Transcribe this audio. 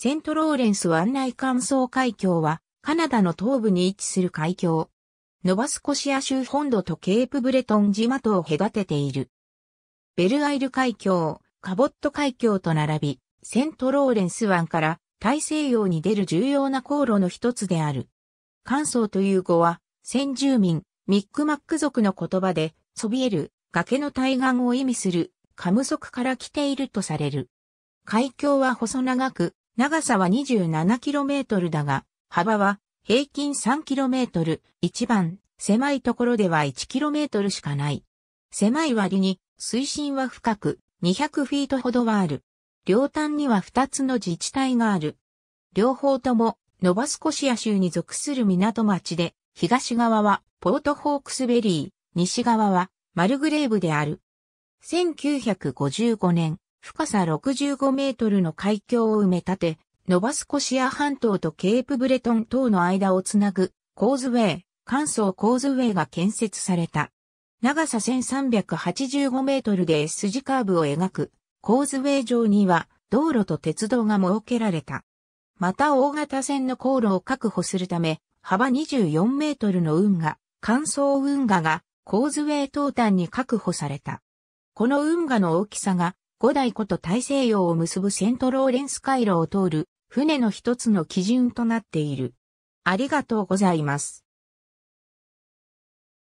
セントローレンス湾内乾燥海峡は、カナダの東部に位置する海峡。ノバスコシア州本土とケープブレトン島とを隔てている。ベルアイル海峡、カボット海峡と並び、セントローレンス湾から大西洋に出る重要な航路の一つである。乾燥という語は、先住民、ミックマック族の言葉で、そびえる、崖の対岸を意味する、カム族から来ているとされる。海峡は細長く、長さは 27km だが、幅は平均 3km、一番狭いところでは 1km しかない。狭い割に水深は深く200フィートほどはある。両端には2つの自治体がある。両方ともノバスコシア州に属する港町で、東側はポートホークスベリー、西側はマルグレーブである。1955年、深さ65メートルの海峡を埋め立て、ノバスコシア半島とケープブレトン島の間をつなぐコーズウェイ、乾燥コーズウェイが建設された。長さ1385メートルで S 字カーブを描くコーズウェイ上には道路と鉄道が設けられた。また大型船の航路を確保するため、幅24メートルの運河、乾燥運河がコーズウェイ東端に確保された。この運河の大きさが五大湖と大西洋を結ぶセントローレンス回路を通る船の一つの基準となっている。ありがとうございます。